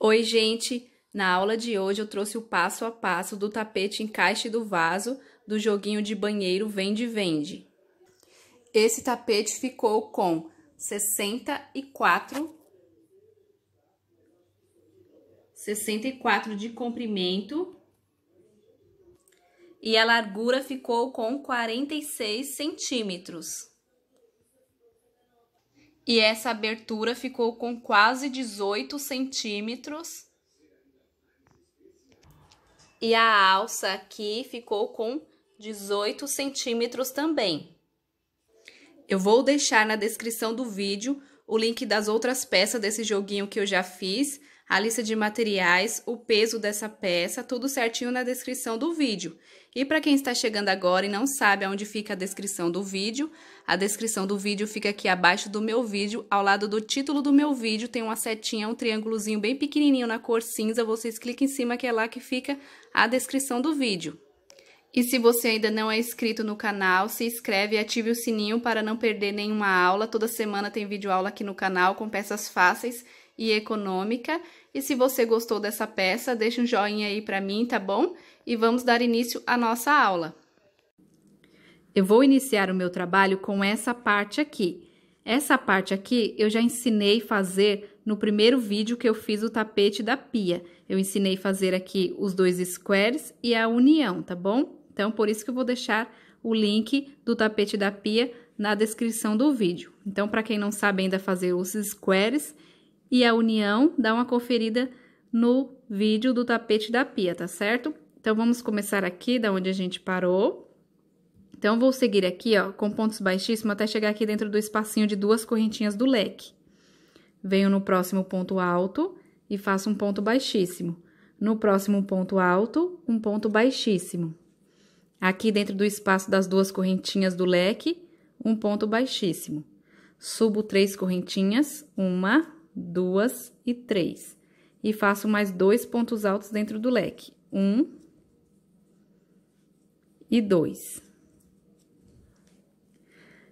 Oi, gente! Na aula de hoje eu trouxe o passo a passo do tapete encaixe do vaso do joguinho de banheiro Vende-Vende. Esse tapete ficou com 64, 64 de comprimento e a largura ficou com 46 centímetros. E essa abertura ficou com quase 18 centímetros. E a alça aqui ficou com 18 centímetros também. Eu vou deixar na descrição do vídeo o link das outras peças desse joguinho que eu já fiz, a lista de materiais, o peso dessa peça, tudo certinho na descrição do vídeo. E para quem está chegando agora e não sabe aonde fica a descrição do vídeo, a descrição do vídeo fica aqui abaixo do meu vídeo, ao lado do título do meu vídeo tem uma setinha, um triângulozinho bem pequenininho na cor cinza, vocês cliquem em cima que é lá que fica a descrição do vídeo. E se você ainda não é inscrito no canal, se inscreve e ative o sininho para não perder nenhuma aula. Toda semana tem vídeo aula aqui no canal com peças fáceis e econômica. E se você gostou dessa peça, deixa um joinha aí para mim, tá bom? e vamos dar início à nossa aula. Eu vou iniciar o meu trabalho com essa parte aqui. Essa parte aqui eu já ensinei fazer no primeiro vídeo que eu fiz o tapete da pia. Eu ensinei fazer aqui os dois squares e a união, tá bom? Então, por isso que eu vou deixar o link do tapete da pia na descrição do vídeo. Então, para quem não sabe ainda fazer os squares e a união, dá uma conferida no vídeo do tapete da pia, tá certo? Então, vamos começar aqui da onde a gente parou. Então, vou seguir aqui, ó, com pontos baixíssimos até chegar aqui dentro do espacinho de duas correntinhas do leque. Venho no próximo ponto alto e faço um ponto baixíssimo. No próximo ponto alto, um ponto baixíssimo. Aqui dentro do espaço das duas correntinhas do leque, um ponto baixíssimo. Subo três correntinhas, uma, duas e três. E faço mais dois pontos altos dentro do leque. Um, e dois.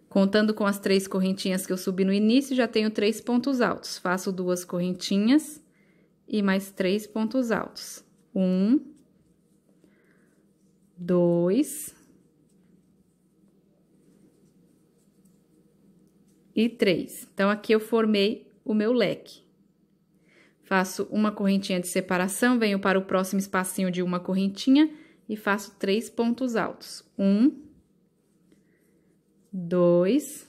Contando com as três correntinhas que eu subi no início, já tenho três pontos altos. Faço duas correntinhas e mais três pontos altos. Um, dois e três. Então, aqui eu formei o meu leque. Faço uma correntinha de separação, venho para o próximo espacinho de uma correntinha e faço três pontos altos. Um, dois,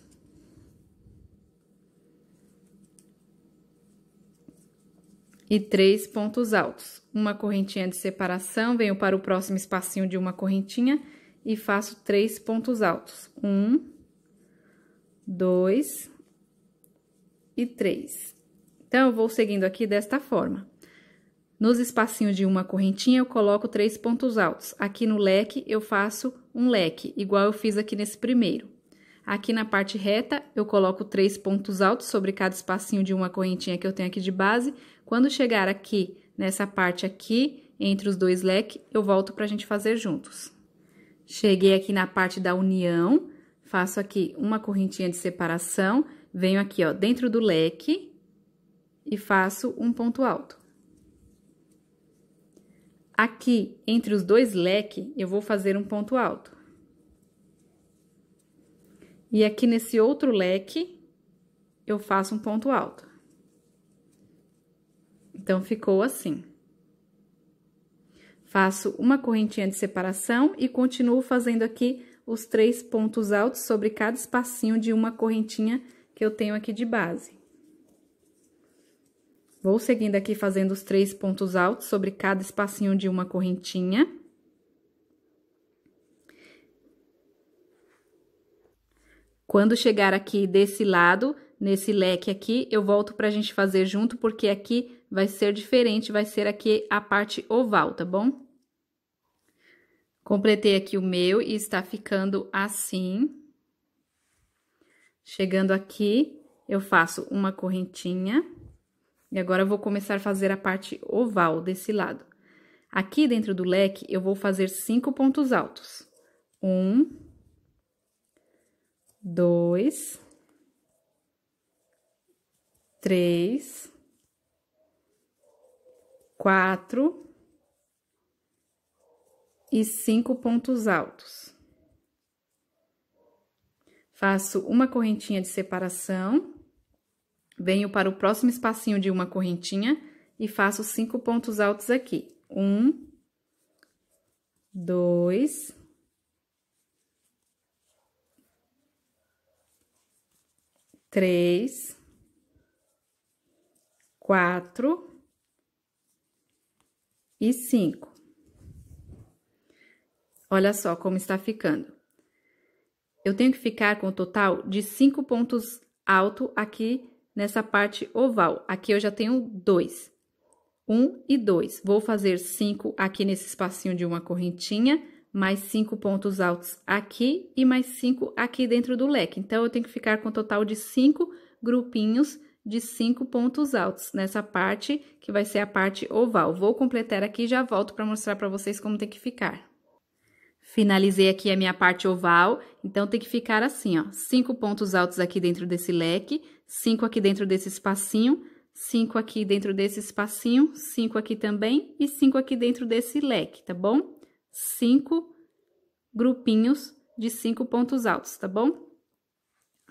e três pontos altos. Uma correntinha de separação, venho para o próximo espacinho de uma correntinha e faço três pontos altos. Um, dois e três. Então, eu vou seguindo aqui desta forma. Nos espacinhos de uma correntinha eu coloco três pontos altos. Aqui no leque eu faço um leque, igual eu fiz aqui nesse primeiro. Aqui na parte reta eu coloco três pontos altos sobre cada espacinho de uma correntinha que eu tenho aqui de base. Quando chegar aqui nessa parte aqui, entre os dois leques, eu volto para a gente fazer juntos. Cheguei aqui na parte da união, faço aqui uma correntinha de separação, venho aqui, ó, dentro do leque e faço um ponto alto. Aqui, entre os dois leque, eu vou fazer um ponto alto. E aqui nesse outro leque, eu faço um ponto alto. Então, ficou assim. Faço uma correntinha de separação e continuo fazendo aqui os três pontos altos sobre cada espacinho de uma correntinha que eu tenho aqui de base. Vou seguindo aqui fazendo os três pontos altos sobre cada espacinho de uma correntinha. Quando chegar aqui desse lado, nesse leque aqui, eu volto pra gente fazer junto, porque aqui vai ser diferente, vai ser aqui a parte oval, tá bom? Completei aqui o meu e está ficando assim. Chegando aqui, eu faço uma correntinha. E agora eu vou começar a fazer a parte oval desse lado. Aqui dentro do leque, eu vou fazer cinco pontos altos. Um, dois, três, quatro e cinco pontos altos. Faço uma correntinha de separação Venho para o próximo espacinho de uma correntinha e faço cinco pontos altos aqui. Um, dois, três, quatro e cinco. Olha só como está ficando. Eu tenho que ficar com o um total de cinco pontos alto aqui nessa parte oval. Aqui eu já tenho dois. Um e dois. Vou fazer cinco aqui nesse espacinho de uma correntinha, mais cinco pontos altos aqui e mais cinco aqui dentro do leque. Então, eu tenho que ficar com um total de cinco grupinhos de cinco pontos altos nessa parte, que vai ser a parte oval. Vou completar aqui e já volto para mostrar para vocês como tem que ficar. Finalizei aqui a minha parte oval, então tem que ficar assim, ó, cinco pontos altos aqui dentro desse leque, cinco aqui dentro desse espacinho, cinco aqui dentro desse espacinho, cinco aqui também e cinco aqui dentro desse leque, tá bom? Cinco grupinhos de cinco pontos altos, tá bom?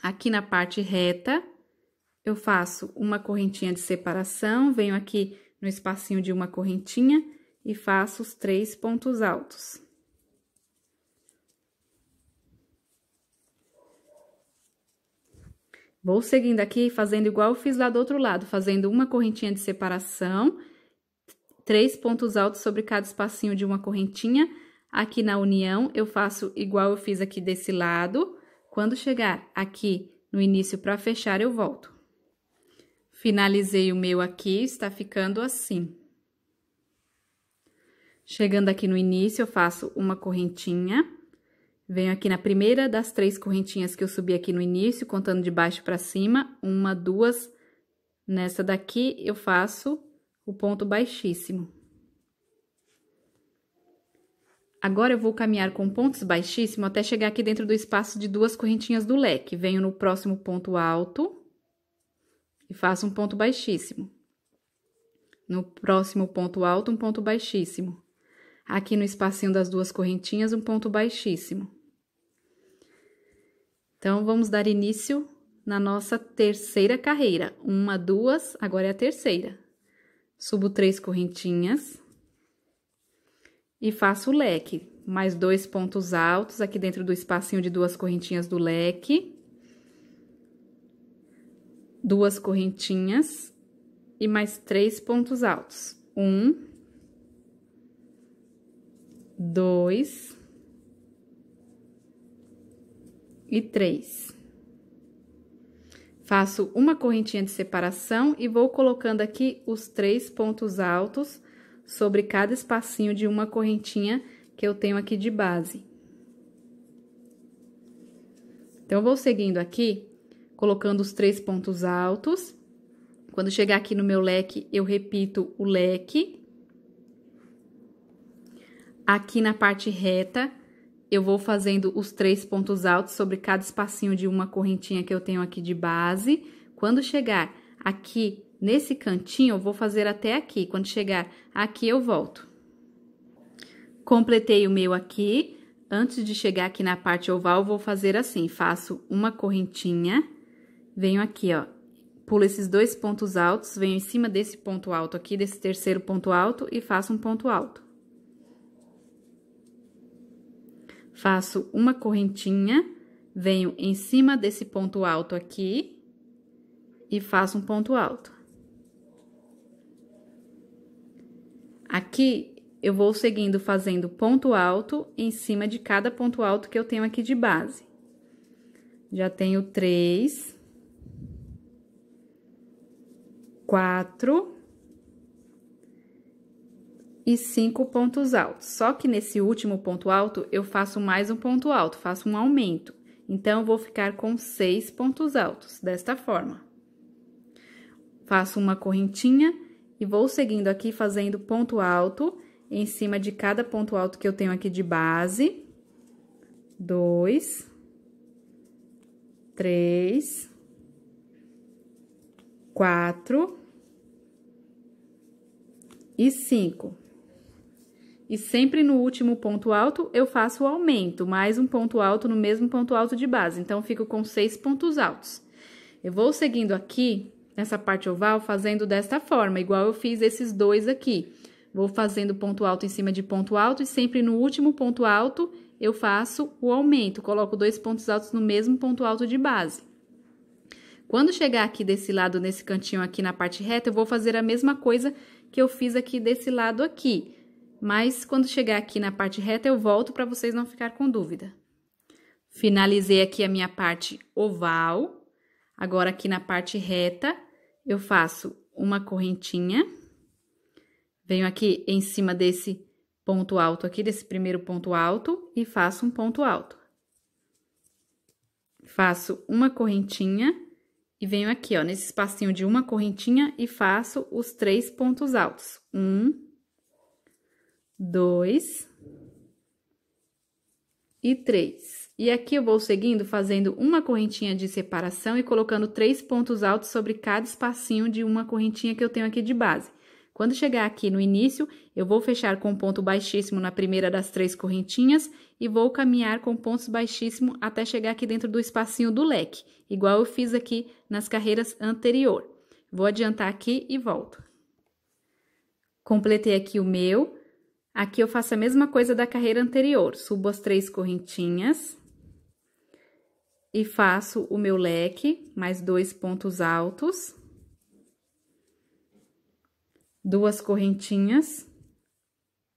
Aqui na parte reta, eu faço uma correntinha de separação, venho aqui no espacinho de uma correntinha e faço os três pontos altos. Vou seguindo aqui, fazendo igual eu fiz lá do outro lado, fazendo uma correntinha de separação, três pontos altos sobre cada espacinho de uma correntinha. Aqui na união, eu faço igual eu fiz aqui desse lado. Quando chegar aqui no início para fechar, eu volto. Finalizei o meu aqui, está ficando assim. Chegando aqui no início, eu faço uma correntinha Venho aqui na primeira das três correntinhas que eu subi aqui no início, contando de baixo para cima, uma, duas. Nessa daqui, eu faço o ponto baixíssimo. Agora, eu vou caminhar com pontos baixíssimos até chegar aqui dentro do espaço de duas correntinhas do leque. Venho no próximo ponto alto e faço um ponto baixíssimo. No próximo ponto alto, um ponto baixíssimo. Aqui no espacinho das duas correntinhas, um ponto baixíssimo. Então, vamos dar início na nossa terceira carreira. Uma, duas, agora é a terceira. Subo três correntinhas e faço o leque. Mais dois pontos altos aqui dentro do espacinho de duas correntinhas do leque. Duas correntinhas e mais três pontos altos. Um, dois, e três. Faço uma correntinha de separação e vou colocando aqui os três pontos altos sobre cada espacinho de uma correntinha que eu tenho aqui de base. Então, vou seguindo aqui, colocando os três pontos altos. Quando chegar aqui no meu leque, eu repito o leque. Aqui na parte reta, eu vou fazendo os três pontos altos sobre cada espacinho de uma correntinha que eu tenho aqui de base. Quando chegar aqui nesse cantinho, eu vou fazer até aqui. Quando chegar aqui, eu volto. Completei o meu aqui. Antes de chegar aqui na parte oval, vou fazer assim. Faço uma correntinha, venho aqui, ó. Pulo esses dois pontos altos, venho em cima desse ponto alto aqui, desse terceiro ponto alto e faço um ponto alto. Faço uma correntinha, venho em cima desse ponto alto aqui e faço um ponto alto. Aqui eu vou seguindo fazendo ponto alto em cima de cada ponto alto que eu tenho aqui de base. Já tenho três, quatro, e cinco pontos altos. Só que nesse último ponto alto, eu faço mais um ponto alto, faço um aumento. Então, vou ficar com seis pontos altos, desta forma. Faço uma correntinha e vou seguindo aqui, fazendo ponto alto em cima de cada ponto alto que eu tenho aqui de base. Dois, três, quatro e cinco. E sempre no último ponto alto eu faço o aumento, mais um ponto alto no mesmo ponto alto de base. Então, fico com seis pontos altos. Eu vou seguindo aqui, nessa parte oval, fazendo desta forma, igual eu fiz esses dois aqui. Vou fazendo ponto alto em cima de ponto alto e sempre no último ponto alto eu faço o aumento, coloco dois pontos altos no mesmo ponto alto de base. Quando chegar aqui desse lado, nesse cantinho aqui na parte reta, eu vou fazer a mesma coisa que eu fiz aqui desse lado aqui. Mas quando chegar aqui na parte reta eu volto para vocês não ficar com dúvida. Finalizei aqui a minha parte oval. Agora aqui na parte reta eu faço uma correntinha. Venho aqui em cima desse ponto alto aqui, desse primeiro ponto alto e faço um ponto alto. Faço uma correntinha e venho aqui, ó, nesse espacinho de uma correntinha e faço os três pontos altos. Um, dois e três. E aqui eu vou seguindo fazendo uma correntinha de separação e colocando três pontos altos sobre cada espacinho de uma correntinha que eu tenho aqui de base. Quando chegar aqui no início, eu vou fechar com ponto baixíssimo na primeira das três correntinhas e vou caminhar com pontos baixíssimo até chegar aqui dentro do espacinho do leque, igual eu fiz aqui nas carreiras anterior. Vou adiantar aqui e volto. Completei aqui o meu, Aqui eu faço a mesma coisa da carreira anterior, subo as três correntinhas e faço o meu leque, mais dois pontos altos, duas correntinhas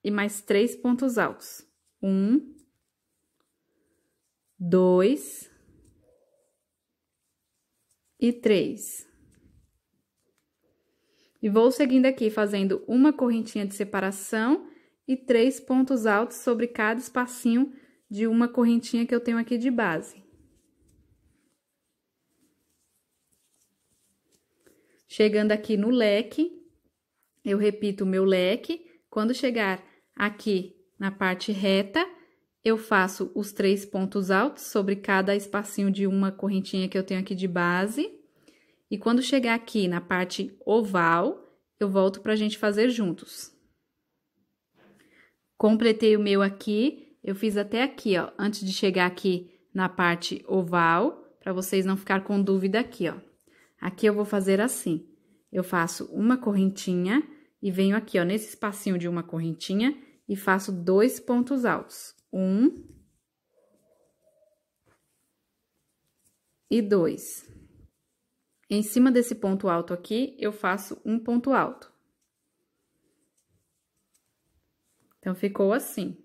e mais três pontos altos. Um, dois e três. E vou seguindo aqui, fazendo uma correntinha de separação e três pontos altos sobre cada espacinho de uma correntinha que eu tenho aqui de base. Chegando aqui no leque, eu repito o meu leque. Quando chegar aqui na parte reta, eu faço os três pontos altos sobre cada espacinho de uma correntinha que eu tenho aqui de base. E quando chegar aqui na parte oval, eu volto para a gente fazer juntos. Completei o meu aqui, eu fiz até aqui, ó, antes de chegar aqui na parte oval, para vocês não ficar com dúvida aqui, ó. Aqui eu vou fazer assim, eu faço uma correntinha e venho aqui, ó, nesse espacinho de uma correntinha e faço dois pontos altos. Um e dois. Em cima desse ponto alto aqui, eu faço um ponto alto. Então, ficou assim.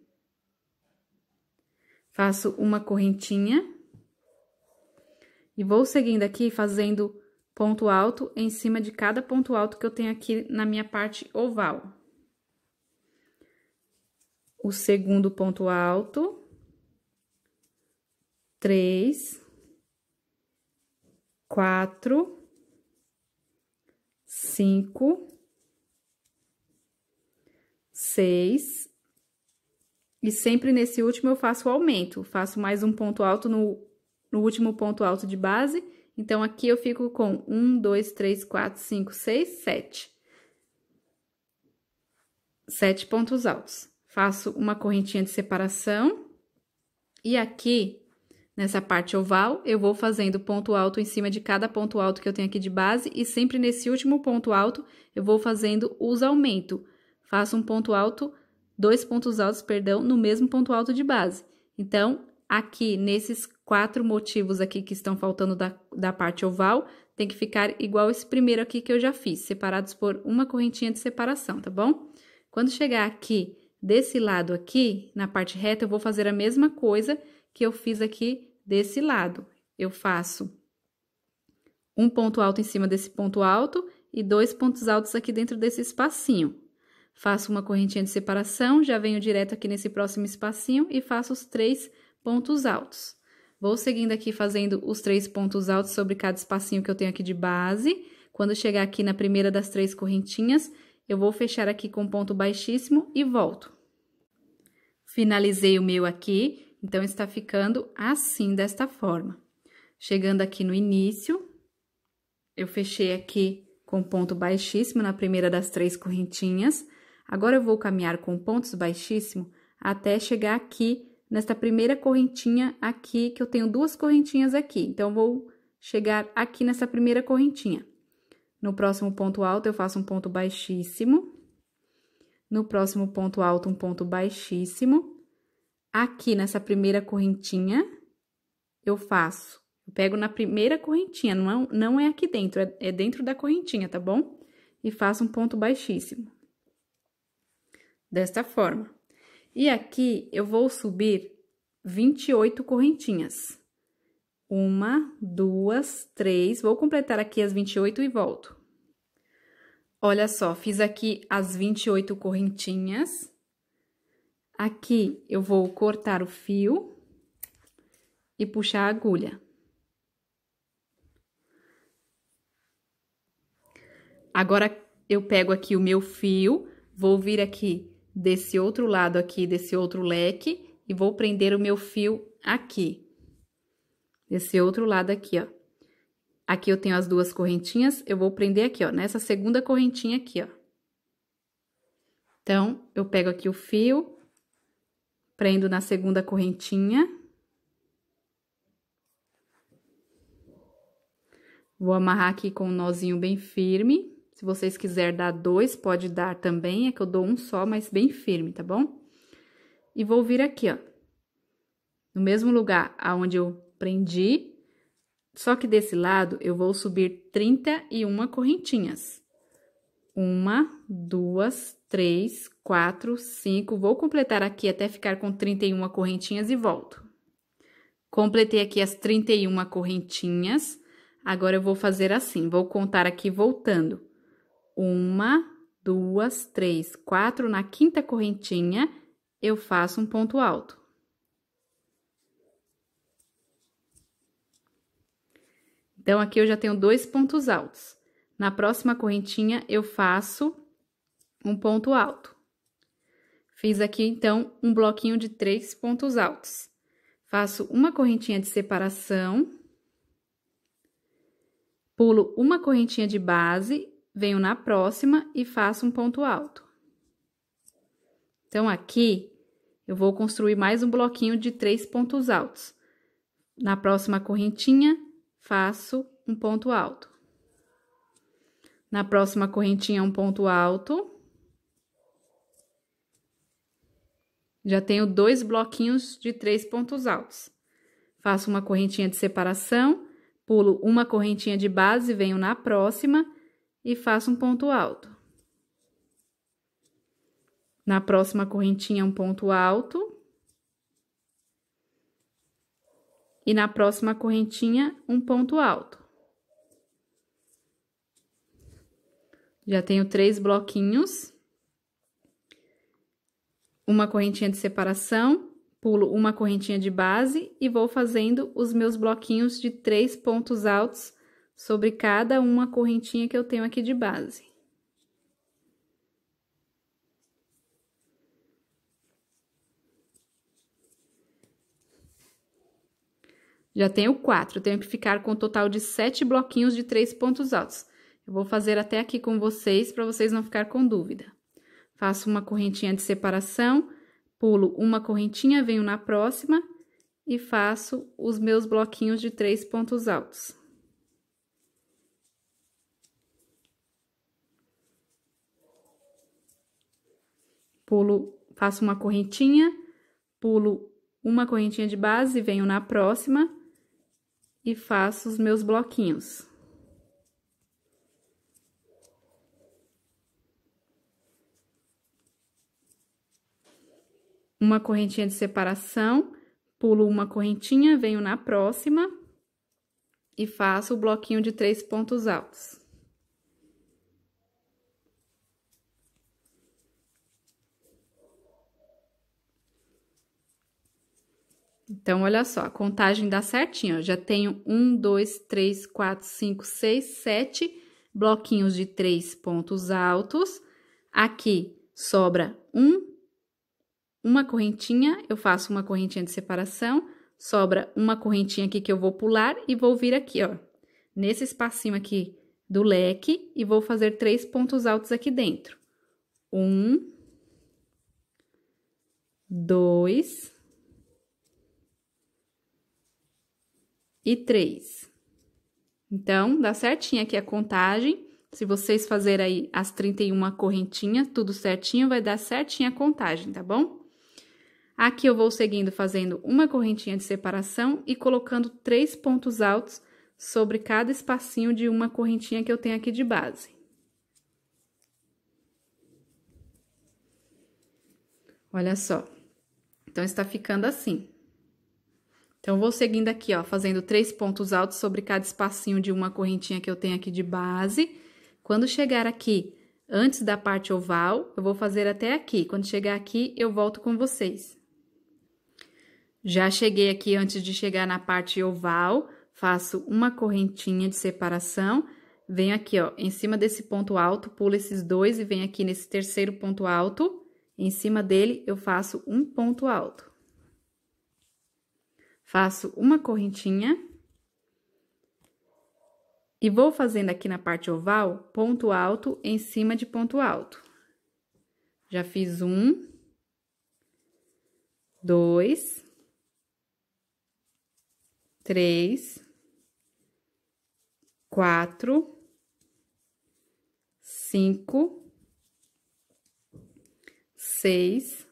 Faço uma correntinha. E vou seguindo aqui, fazendo ponto alto em cima de cada ponto alto que eu tenho aqui na minha parte oval. O segundo ponto alto. Três. Quatro. Cinco seis E sempre nesse último eu faço o aumento, faço mais um ponto alto no, no último ponto alto de base. Então, aqui eu fico com 1, 2, 3, 4, 5, 6, 7. Sete pontos altos. Faço uma correntinha de separação. E aqui, nessa parte oval, eu vou fazendo ponto alto em cima de cada ponto alto que eu tenho aqui de base. E sempre nesse último ponto alto, eu vou fazendo os aumentos Faço um ponto alto, dois pontos altos, perdão, no mesmo ponto alto de base. Então, aqui, nesses quatro motivos aqui que estão faltando da, da parte oval, tem que ficar igual esse primeiro aqui que eu já fiz, separados por uma correntinha de separação, tá bom? Quando chegar aqui, desse lado aqui, na parte reta, eu vou fazer a mesma coisa que eu fiz aqui desse lado. Eu faço um ponto alto em cima desse ponto alto e dois pontos altos aqui dentro desse espacinho. Faço uma correntinha de separação, já venho direto aqui nesse próximo espacinho e faço os três pontos altos. Vou seguindo aqui fazendo os três pontos altos sobre cada espacinho que eu tenho aqui de base. Quando chegar aqui na primeira das três correntinhas, eu vou fechar aqui com ponto baixíssimo e volto. Finalizei o meu aqui, então está ficando assim, desta forma. Chegando aqui no início, eu fechei aqui com ponto baixíssimo na primeira das três correntinhas, Agora eu vou caminhar com pontos baixíssimo até chegar aqui nesta primeira correntinha aqui, que eu tenho duas correntinhas aqui. Então, vou chegar aqui nessa primeira correntinha. No próximo ponto alto, eu faço um ponto baixíssimo. No próximo ponto alto, um ponto baixíssimo. Aqui nessa primeira correntinha, eu faço. Eu pego na primeira correntinha, não é, não é aqui dentro, é, é dentro da correntinha, tá bom? E faço um ponto baixíssimo desta forma. E aqui eu vou subir 28 correntinhas. Uma, duas, três, vou completar aqui as 28 e volto. Olha só, fiz aqui as 28 correntinhas. Aqui eu vou cortar o fio e puxar a agulha. Agora, eu pego aqui o meu fio, vou vir aqui desse outro lado aqui, desse outro leque, e vou prender o meu fio aqui. Desse outro lado aqui, ó. Aqui eu tenho as duas correntinhas, eu vou prender aqui, ó, nessa segunda correntinha aqui, ó. Então, eu pego aqui o fio, prendo na segunda correntinha. Vou amarrar aqui com um nozinho bem firme. Se vocês quiserem dar dois, pode dar também, é que eu dou um só, mas bem firme, tá bom? E vou vir aqui, ó, no mesmo lugar aonde eu prendi, só que desse lado eu vou subir 31 correntinhas. Uma, duas, três, quatro, cinco. Vou completar aqui até ficar com 31 correntinhas e volto. Completei aqui as 31 correntinhas. Agora eu vou fazer assim, vou contar aqui voltando. Uma, duas, três, quatro. Na quinta correntinha, eu faço um ponto alto. Então, aqui eu já tenho dois pontos altos. Na próxima correntinha, eu faço um ponto alto. Fiz aqui, então, um bloquinho de três pontos altos. Faço uma correntinha de separação, pulo uma correntinha de base venho na próxima e faço um ponto alto. Então, aqui, eu vou construir mais um bloquinho de três pontos altos. Na próxima correntinha, faço um ponto alto. Na próxima correntinha, um ponto alto. Já tenho dois bloquinhos de três pontos altos. Faço uma correntinha de separação, pulo uma correntinha de base, venho na próxima e faço um ponto alto. Na próxima correntinha, um ponto alto. E na próxima correntinha, um ponto alto. Já tenho três bloquinhos. Uma correntinha de separação, pulo uma correntinha de base e vou fazendo os meus bloquinhos de três pontos altos sobre cada uma correntinha que eu tenho aqui de base. Já tenho quatro, tenho que ficar com um total de sete bloquinhos de três pontos altos. Eu vou fazer até aqui com vocês, para vocês não ficar com dúvida. Faço uma correntinha de separação, pulo uma correntinha, venho na próxima e faço os meus bloquinhos de três pontos altos. pulo, faço uma correntinha, pulo uma correntinha de base, venho na próxima e faço os meus bloquinhos. Uma correntinha de separação, pulo uma correntinha, venho na próxima e faço o bloquinho de três pontos altos. Então, olha só, a contagem dá certinho. Já tenho um, dois, três, quatro, cinco, seis, sete bloquinhos de três pontos altos. Aqui sobra um, uma correntinha, eu faço uma correntinha de separação, sobra uma correntinha aqui que eu vou pular e vou vir aqui, ó, nesse espacinho aqui do leque e vou fazer três pontos altos aqui dentro. Um, dois, e três. Então, dá certinho aqui a contagem. Se vocês fazerem aí as 31 correntinhas, tudo certinho, vai dar certinho a contagem, tá bom? Aqui eu vou seguindo fazendo uma correntinha de separação e colocando três pontos altos sobre cada espacinho de uma correntinha que eu tenho aqui de base. Olha só. Então, está ficando assim. Então, vou seguindo aqui, ó, fazendo três pontos altos sobre cada espacinho de uma correntinha que eu tenho aqui de base. Quando chegar aqui, antes da parte oval, eu vou fazer até aqui. Quando chegar aqui, eu volto com vocês. Já cheguei aqui antes de chegar na parte oval, faço uma correntinha de separação, venho aqui, ó, em cima desse ponto alto, pulo esses dois e venho aqui nesse terceiro ponto alto, em cima dele eu faço um ponto alto. Faço uma correntinha. E vou fazendo aqui na parte oval, ponto alto em cima de ponto alto. Já fiz um. Dois. Três. Quatro. Cinco seis,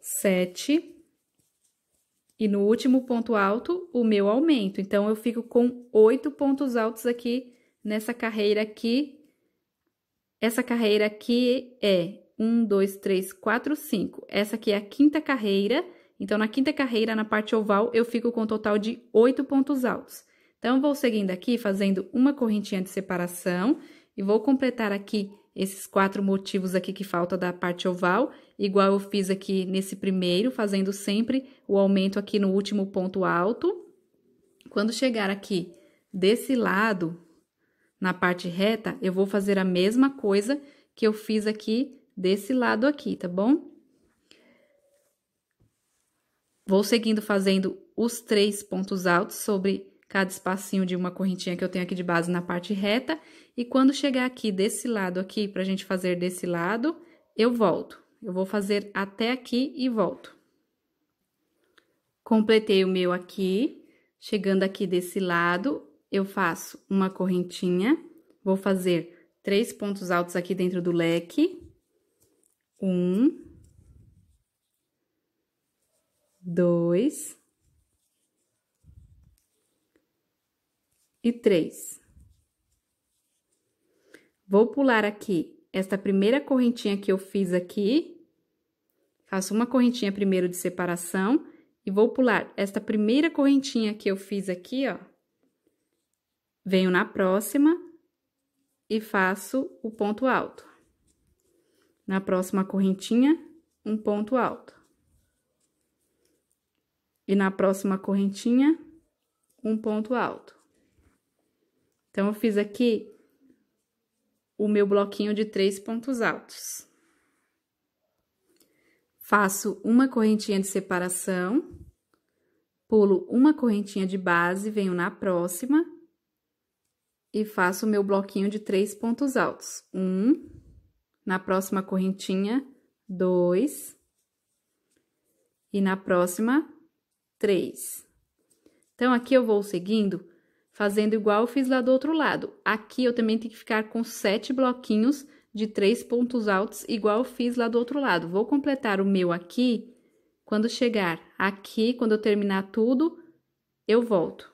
sete, e no último ponto alto, o meu aumento. Então, eu fico com oito pontos altos aqui nessa carreira aqui. Essa carreira aqui é um, dois, três, quatro, cinco. Essa aqui é a quinta carreira. Então, na quinta carreira, na parte oval, eu fico com um total de oito pontos altos. Então, vou seguindo aqui, fazendo uma correntinha de separação e vou completar aqui esses quatro motivos aqui que falta da parte oval, igual eu fiz aqui nesse primeiro, fazendo sempre o aumento aqui no último ponto alto. Quando chegar aqui desse lado, na parte reta, eu vou fazer a mesma coisa que eu fiz aqui desse lado aqui, tá bom? Vou seguindo fazendo os três pontos altos sobre cada espacinho de uma correntinha que eu tenho aqui de base na parte reta e quando chegar aqui desse lado aqui, para a gente fazer desse lado, eu volto. Eu vou fazer até aqui e volto. Completei o meu aqui, chegando aqui desse lado, eu faço uma correntinha, vou fazer três pontos altos aqui dentro do leque. Um, dois e três. Vou pular aqui esta primeira correntinha que eu fiz aqui. Faço uma correntinha primeiro de separação e vou pular esta primeira correntinha que eu fiz aqui, ó. Venho na próxima e faço o ponto alto. Na próxima correntinha, um ponto alto. E na próxima correntinha, um ponto alto. Então, eu fiz aqui o meu bloquinho de três pontos altos. Faço uma correntinha de separação, pulo uma correntinha de base, venho na próxima e faço o meu bloquinho de três pontos altos. Um, na próxima correntinha, dois, e na próxima, três. Então, aqui eu vou seguindo fazendo igual eu fiz lá do outro lado. Aqui eu também tenho que ficar com sete bloquinhos de três pontos altos, igual eu fiz lá do outro lado. Vou completar o meu aqui, quando chegar aqui, quando eu terminar tudo, eu volto.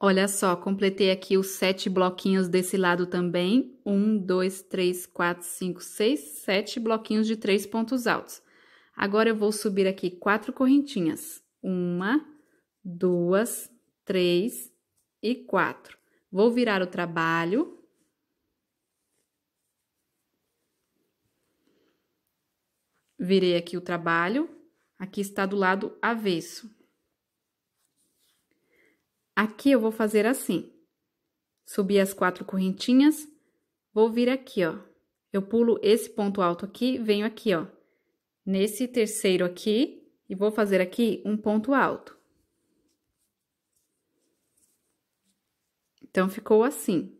Olha só, completei aqui os sete bloquinhos desse lado também. Um, dois, três, quatro, cinco, seis, sete bloquinhos de três pontos altos. Agora, eu vou subir aqui quatro correntinhas. Uma, duas, 3 e 4. Vou virar o trabalho. Virei aqui o trabalho. Aqui está do lado avesso. Aqui eu vou fazer assim. Subi as quatro correntinhas, vou vir aqui, ó. Eu pulo esse ponto alto aqui, venho aqui, ó. Nesse terceiro aqui, e vou fazer aqui um ponto alto. Então ficou assim: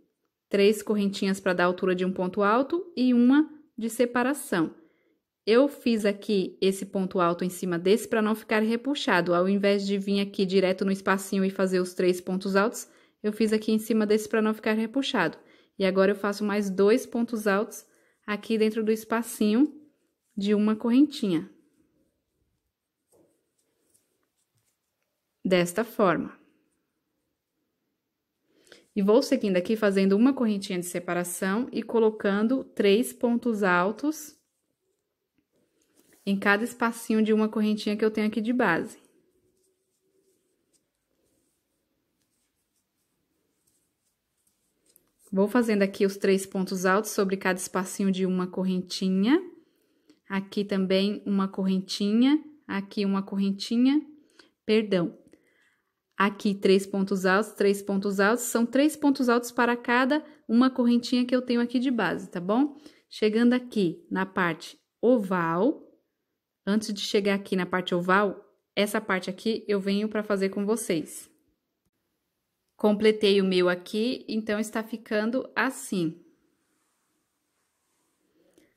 três correntinhas para dar altura de um ponto alto e uma de separação. Eu fiz aqui esse ponto alto em cima desse para não ficar repuxado. Ao invés de vir aqui direto no espacinho e fazer os três pontos altos, eu fiz aqui em cima desse para não ficar repuxado. E agora eu faço mais dois pontos altos aqui dentro do espacinho de uma correntinha. Desta forma. E vou seguindo aqui fazendo uma correntinha de separação e colocando três pontos altos em cada espacinho de uma correntinha que eu tenho aqui de base. Vou fazendo aqui os três pontos altos sobre cada espacinho de uma correntinha. Aqui também uma correntinha, aqui uma correntinha, perdão, Aqui, três pontos altos, três pontos altos, são três pontos altos para cada uma correntinha que eu tenho aqui de base, tá bom? Chegando aqui na parte oval, antes de chegar aqui na parte oval, essa parte aqui eu venho para fazer com vocês. Completei o meu aqui, então está ficando assim.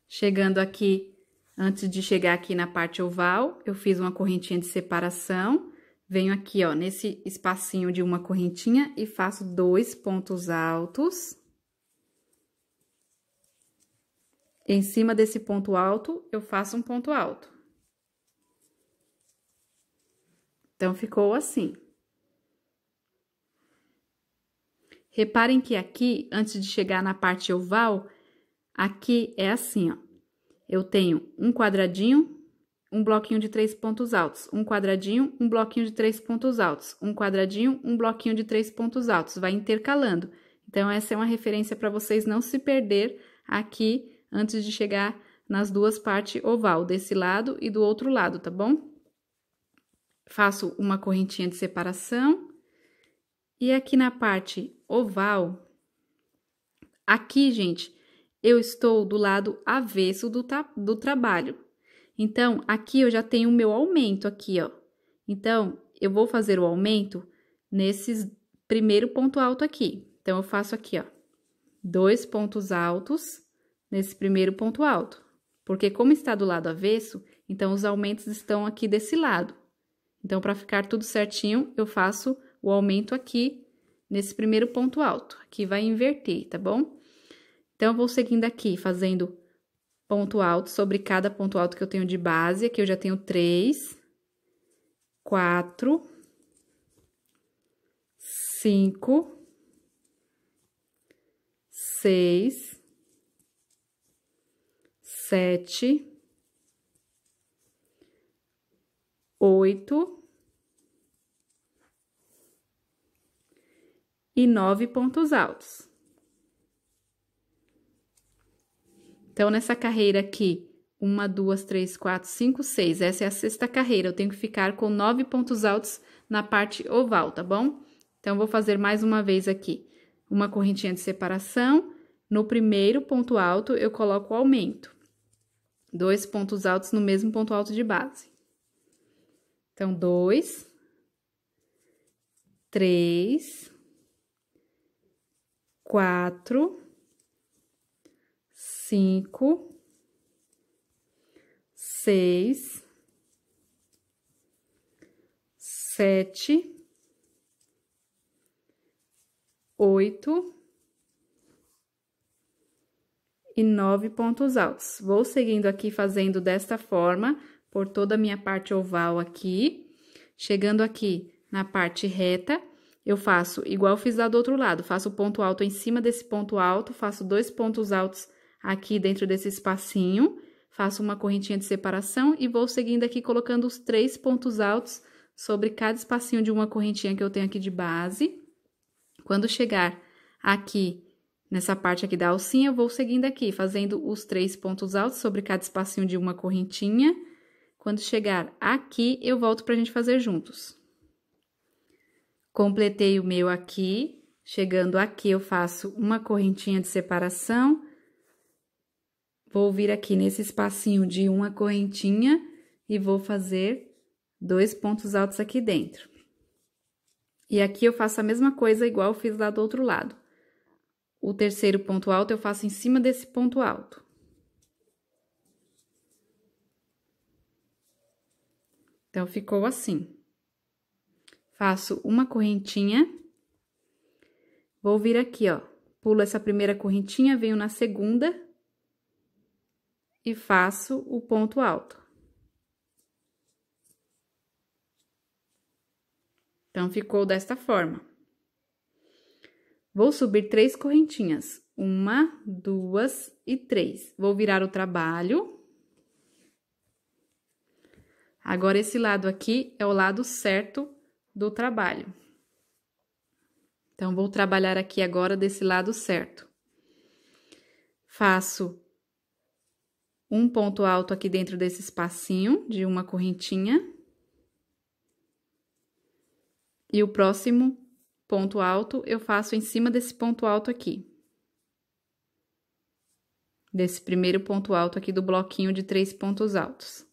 Chegando aqui, antes de chegar aqui na parte oval, eu fiz uma correntinha de separação Venho aqui, ó, nesse espacinho de uma correntinha e faço dois pontos altos. Em cima desse ponto alto, eu faço um ponto alto. Então, ficou assim. Reparem que aqui, antes de chegar na parte oval, aqui é assim, ó. Eu tenho um quadradinho, um bloquinho de três pontos altos, um quadradinho, um bloquinho de três pontos altos, um quadradinho, um bloquinho de três pontos altos, vai intercalando. Então, essa é uma referência para vocês não se perder aqui antes de chegar nas duas partes oval, desse lado e do outro lado, tá bom? Faço uma correntinha de separação. E aqui na parte oval, aqui, gente, eu estou do lado avesso do, do trabalho. Então, aqui eu já tenho o meu aumento aqui, ó. Então, eu vou fazer o aumento nesses primeiro ponto alto aqui. Então, eu faço aqui, ó, dois pontos altos nesse primeiro ponto alto. Porque como está do lado avesso, então os aumentos estão aqui desse lado. Então, para ficar tudo certinho, eu faço o aumento aqui nesse primeiro ponto alto. Aqui vai inverter, tá bom? Então, eu vou seguindo aqui, fazendo ponto alto sobre cada ponto alto que eu tenho de base. Aqui eu já tenho três, quatro, cinco, seis, sete, oito e nove pontos altos. Então, nessa carreira aqui, uma, duas, três, quatro, cinco, seis. Essa é a sexta carreira. Eu tenho que ficar com nove pontos altos na parte oval, tá bom? Então, vou fazer mais uma vez aqui. Uma correntinha de separação. No primeiro ponto alto, eu coloco o aumento. Dois pontos altos no mesmo ponto alto de base. Então, dois, três, quatro, cinco, seis, sete, oito e nove pontos altos. Vou seguindo aqui fazendo desta forma por toda a minha parte oval aqui, chegando aqui na parte reta, eu faço igual fiz lá do outro lado, faço ponto alto em cima desse ponto alto, faço dois pontos altos aqui dentro desse espacinho, faço uma correntinha de separação e vou seguindo aqui colocando os três pontos altos sobre cada espacinho de uma correntinha que eu tenho aqui de base. Quando chegar aqui nessa parte aqui da alcinha, eu vou seguindo aqui, fazendo os três pontos altos sobre cada espacinho de uma correntinha. Quando chegar aqui, eu volto pra gente fazer juntos. Completei o meu aqui, chegando aqui eu faço uma correntinha de separação, Vou vir aqui nesse espacinho de uma correntinha e vou fazer dois pontos altos aqui dentro. E aqui eu faço a mesma coisa igual eu fiz lá do outro lado. O terceiro ponto alto eu faço em cima desse ponto alto. Então, ficou assim. Faço uma correntinha, vou vir aqui, ó, pulo essa primeira correntinha, venho na segunda, e faço o ponto alto. Então, ficou desta forma. Vou subir três correntinhas. Uma, duas e três. Vou virar o trabalho. Agora, esse lado aqui é o lado certo do trabalho. Então, vou trabalhar aqui agora desse lado certo. Faço um ponto alto aqui dentro desse espacinho de uma correntinha. E o próximo ponto alto eu faço em cima desse ponto alto aqui. Desse primeiro ponto alto aqui do bloquinho de três pontos altos.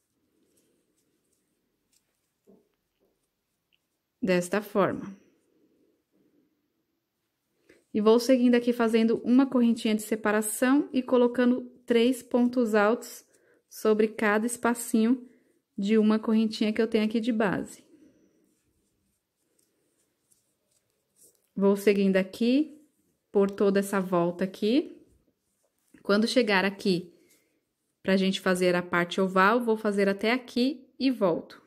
Desta forma. E vou seguindo aqui fazendo uma correntinha de separação e colocando três pontos altos sobre cada espacinho de uma correntinha que eu tenho aqui de base. Vou seguindo aqui por toda essa volta aqui. Quando chegar aqui, pra gente fazer a parte oval, vou fazer até aqui e volto.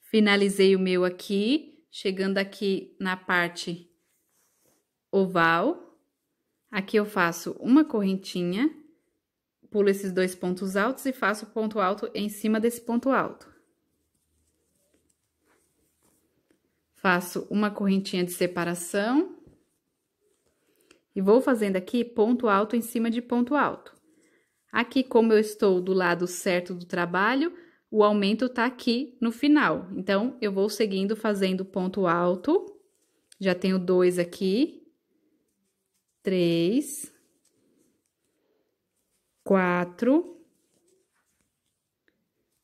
Finalizei o meu aqui, chegando aqui na parte oval, Aqui eu faço uma correntinha, pulo esses dois pontos altos e faço ponto alto em cima desse ponto alto. Faço uma correntinha de separação. E vou fazendo aqui ponto alto em cima de ponto alto. Aqui, como eu estou do lado certo do trabalho, o aumento tá aqui no final. Então, eu vou seguindo fazendo ponto alto. Já tenho dois aqui três, quatro,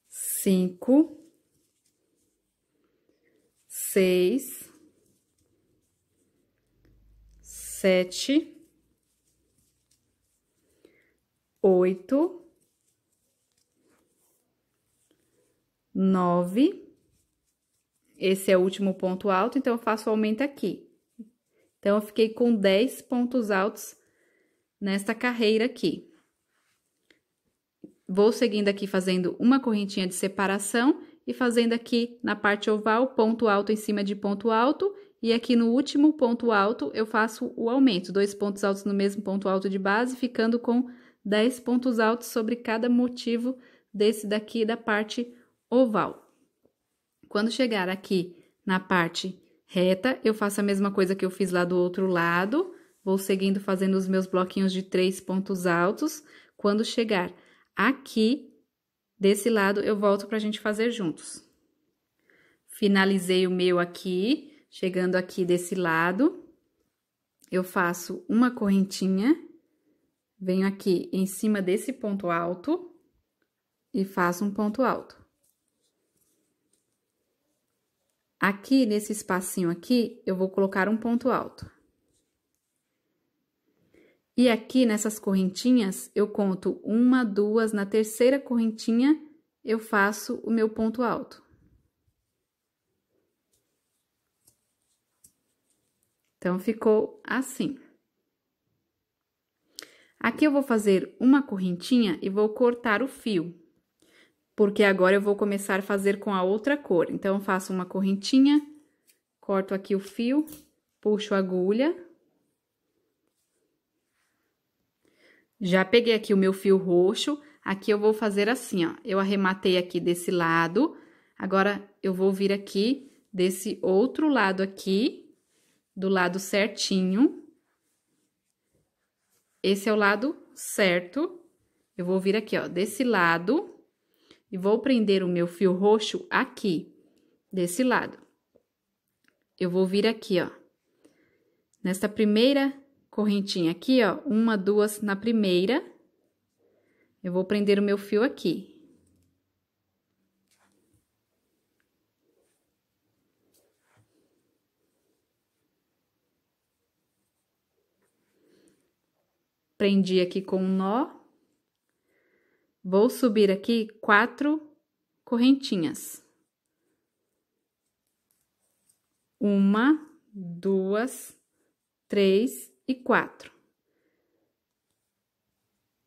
cinco, seis, sete, oito, nove. Esse é o último ponto alto, então eu faço o aumento aqui. Então, eu fiquei com 10 pontos altos nesta carreira aqui. Vou seguindo aqui fazendo uma correntinha de separação e fazendo aqui na parte oval, ponto alto em cima de ponto alto, e aqui no último ponto alto eu faço o aumento, dois pontos altos no mesmo ponto alto de base, ficando com 10 pontos altos sobre cada motivo desse daqui da parte oval. Quando chegar aqui na parte reta, eu faço a mesma coisa que eu fiz lá do outro lado, vou seguindo fazendo os meus bloquinhos de três pontos altos. Quando chegar aqui, desse lado, eu volto para a gente fazer juntos. Finalizei o meu aqui, chegando aqui desse lado, eu faço uma correntinha, venho aqui em cima desse ponto alto e faço um ponto alto. Aqui, nesse espacinho aqui, eu vou colocar um ponto alto. E aqui, nessas correntinhas, eu conto uma, duas, na terceira correntinha, eu faço o meu ponto alto. Então, ficou assim. Aqui eu vou fazer uma correntinha e vou cortar o fio porque agora eu vou começar a fazer com a outra cor. Então, faço uma correntinha, corto aqui o fio, puxo a agulha. Já peguei aqui o meu fio roxo, aqui eu vou fazer assim, ó. Eu arrematei aqui desse lado, agora eu vou vir aqui desse outro lado aqui, do lado certinho. Esse é o lado certo. Eu vou vir aqui, ó, desse lado e vou prender o meu fio roxo aqui, desse lado. Eu vou vir aqui, ó. Nesta primeira correntinha aqui, ó, uma, duas na primeira, eu vou prender o meu fio aqui. Prendi aqui com um nó, Vou subir aqui quatro correntinhas. Uma, duas, três e quatro.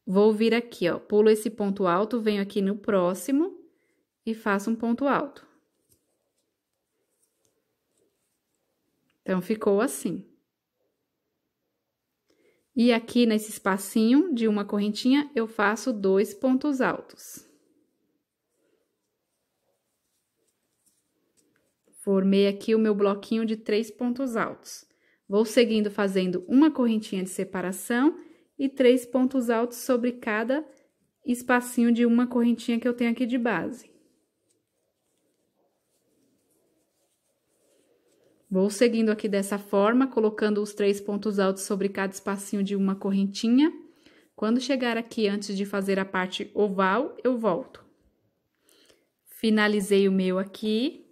Vou vir aqui, ó, pulo esse ponto alto, venho aqui no próximo e faço um ponto alto. Então, ficou assim. E aqui nesse espacinho de uma correntinha, eu faço dois pontos altos. Formei aqui o meu bloquinho de três pontos altos. Vou seguindo fazendo uma correntinha de separação e três pontos altos sobre cada espacinho de uma correntinha que eu tenho aqui de base. Vou seguindo aqui dessa forma, colocando os três pontos altos sobre cada espacinho de uma correntinha. Quando chegar aqui antes de fazer a parte oval, eu volto. Finalizei o meu aqui.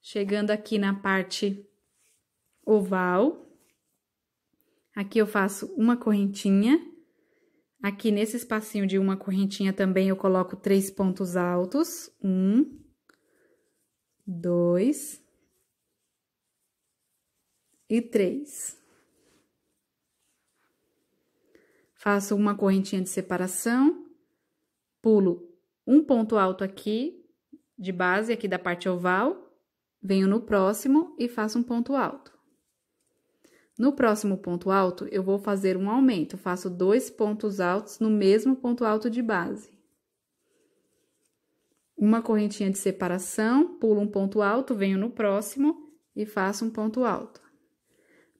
Chegando aqui na parte oval. Aqui eu faço uma correntinha. Aqui nesse espacinho de uma correntinha também eu coloco três pontos altos. Um, dois, e três. Faço uma correntinha de separação, pulo um ponto alto aqui de base, aqui da parte oval, venho no próximo e faço um ponto alto. No próximo ponto alto, eu vou fazer um aumento, faço dois pontos altos no mesmo ponto alto de base. Uma correntinha de separação, pulo um ponto alto, venho no próximo e faço um ponto alto.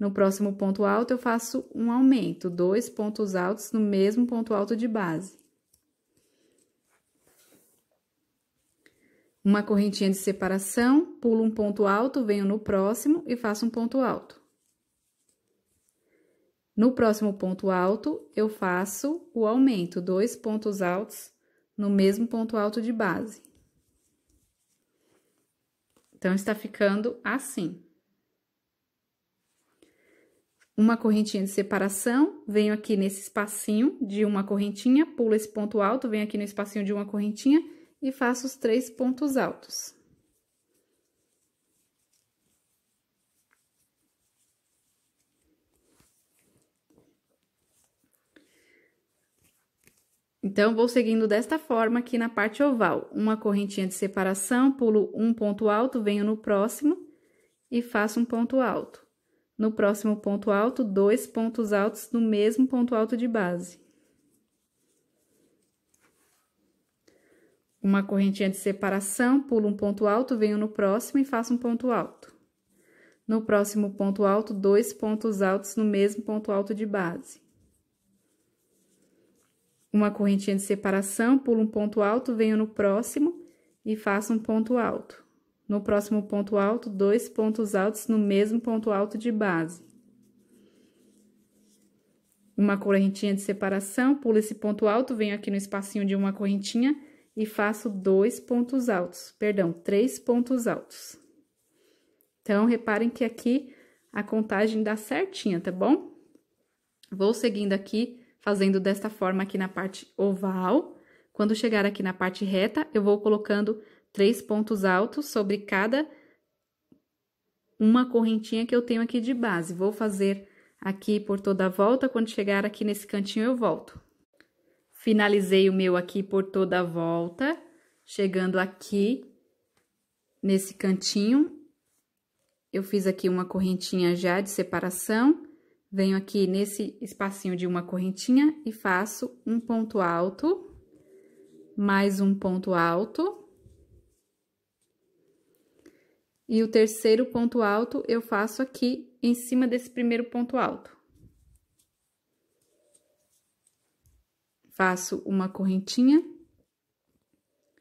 No próximo ponto alto, eu faço um aumento, dois pontos altos no mesmo ponto alto de base. Uma correntinha de separação, pulo um ponto alto, venho no próximo e faço um ponto alto. No próximo ponto alto, eu faço o aumento, dois pontos altos no mesmo ponto alto de base. Então, está ficando assim uma correntinha de separação, venho aqui nesse espacinho de uma correntinha, pulo esse ponto alto, venho aqui no espacinho de uma correntinha e faço os três pontos altos. Então, vou seguindo desta forma aqui na parte oval. Uma correntinha de separação, pulo um ponto alto, venho no próximo e faço um ponto alto no próximo ponto alto, dois pontos altos no mesmo ponto alto de base. Uma correntinha de separação, pulo um ponto alto, venho no próximo e faço um ponto alto. No próximo ponto alto, dois pontos altos no mesmo ponto alto de base. Uma correntinha de separação, pulo um ponto alto, venho no próximo e faço um ponto alto no próximo ponto alto, dois pontos altos no mesmo ponto alto de base. Uma correntinha de separação, pulo esse ponto alto, venho aqui no espacinho de uma correntinha e faço dois pontos altos, perdão, três pontos altos. Então, reparem que aqui a contagem dá certinha, tá bom? Vou seguindo aqui, fazendo desta forma aqui na parte oval. Quando chegar aqui na parte reta, eu vou colocando três pontos altos sobre cada uma correntinha que eu tenho aqui de base. Vou fazer aqui por toda a volta, quando chegar aqui nesse cantinho eu volto. Finalizei o meu aqui por toda a volta, chegando aqui nesse cantinho, eu fiz aqui uma correntinha já de separação, venho aqui nesse espacinho de uma correntinha e faço um ponto alto, mais um ponto alto, E o terceiro ponto alto eu faço aqui em cima desse primeiro ponto alto. Faço uma correntinha,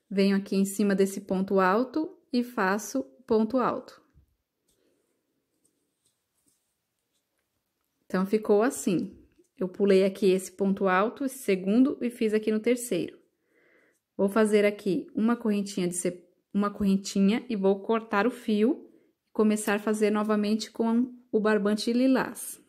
venho aqui em cima desse ponto alto e faço ponto alto. Então, ficou assim. Eu pulei aqui esse ponto alto, esse segundo, e fiz aqui no terceiro. Vou fazer aqui uma correntinha de, uma correntinha e vou cortar o fio e começar a fazer novamente com o barbante lilás.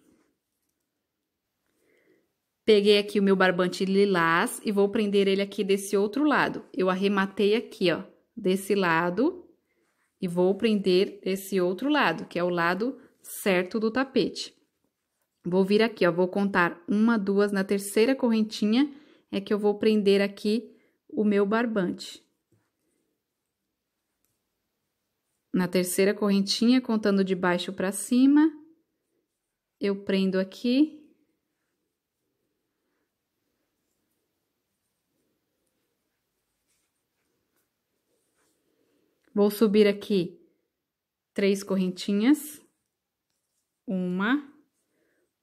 Peguei aqui o meu barbante lilás e vou prender ele aqui desse outro lado. Eu arrematei aqui, ó, desse lado e vou prender esse outro lado, que é o lado certo do tapete. Vou vir aqui, ó, vou contar uma, duas, na terceira correntinha é que eu vou prender aqui o meu barbante. Na terceira correntinha, contando de baixo para cima, eu prendo aqui. Vou subir aqui três correntinhas. Uma,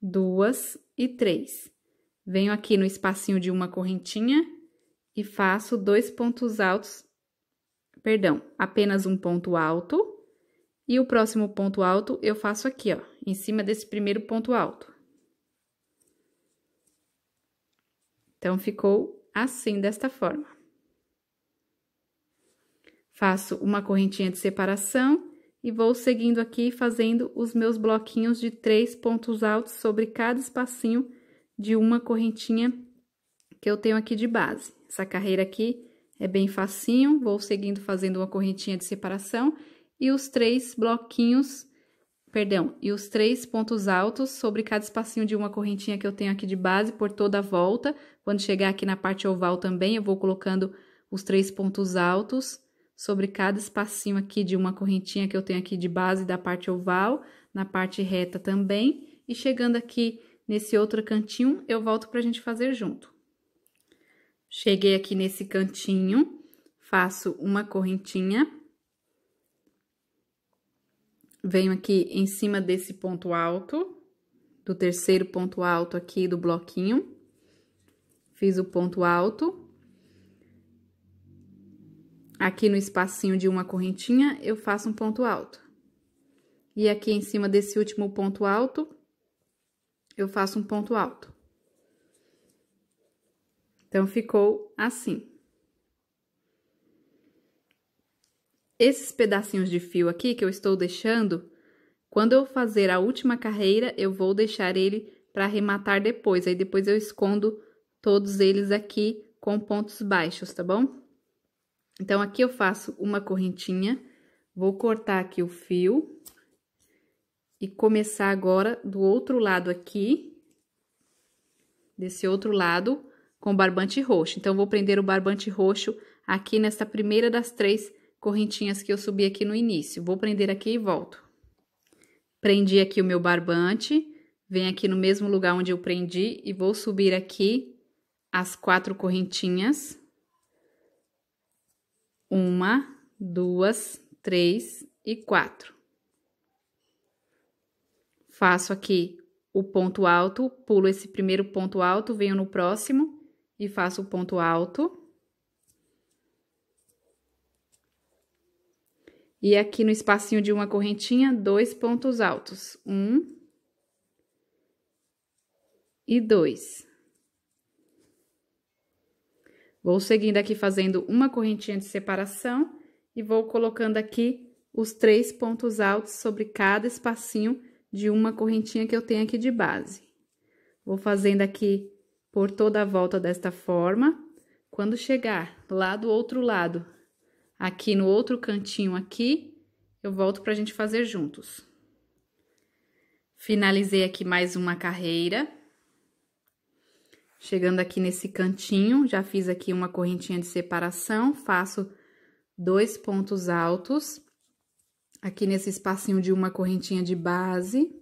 duas e três. Venho aqui no espacinho de uma correntinha e faço dois pontos altos perdão, apenas um ponto alto. E o próximo ponto alto eu faço aqui, ó, em cima desse primeiro ponto alto. Então, ficou assim, desta forma. Faço uma correntinha de separação e vou seguindo aqui, fazendo os meus bloquinhos de três pontos altos sobre cada espacinho de uma correntinha que eu tenho aqui de base. Essa carreira aqui é bem facinho, vou seguindo fazendo uma correntinha de separação e os três bloquinhos, perdão, e os três pontos altos sobre cada espacinho de uma correntinha que eu tenho aqui de base por toda a volta. Quando chegar aqui na parte oval também, eu vou colocando os três pontos altos sobre cada espacinho aqui de uma correntinha que eu tenho aqui de base da parte oval, na parte reta também. E chegando aqui nesse outro cantinho, eu volto pra gente fazer junto. Cheguei aqui nesse cantinho, faço uma correntinha. Venho aqui em cima desse ponto alto, do terceiro ponto alto aqui do bloquinho. Fiz o ponto alto. Aqui no espacinho de uma correntinha, eu faço um ponto alto. E aqui em cima desse último ponto alto, eu faço um ponto alto. Então, ficou assim. Esses pedacinhos de fio aqui que eu estou deixando, quando eu fazer a última carreira, eu vou deixar ele para arrematar depois. Aí, depois eu escondo todos eles aqui com pontos baixos, tá bom? Então, aqui eu faço uma correntinha, vou cortar aqui o fio e começar agora do outro lado aqui, desse outro lado, com barbante roxo. Então, vou prender o barbante roxo aqui nesta primeira das três correntinhas que eu subi aqui no início. Vou prender aqui e volto. Prendi aqui o meu barbante, vem aqui no mesmo lugar onde eu prendi e vou subir aqui as quatro correntinhas. Uma, duas, três e quatro. Faço aqui o ponto alto, pulo esse primeiro ponto alto, venho no próximo e faço o ponto alto. E aqui no espacinho de uma correntinha, dois pontos altos. Um e dois. Vou seguindo aqui fazendo uma correntinha de separação e vou colocando aqui os três pontos altos sobre cada espacinho de uma correntinha que eu tenho aqui de base. Vou fazendo aqui por toda a volta desta forma. Quando chegar lá do outro lado, aqui no outro cantinho aqui, eu volto para a gente fazer juntos. Finalizei aqui mais uma carreira. Chegando aqui nesse cantinho, já fiz aqui uma correntinha de separação, faço dois pontos altos. Aqui nesse espacinho de uma correntinha de base.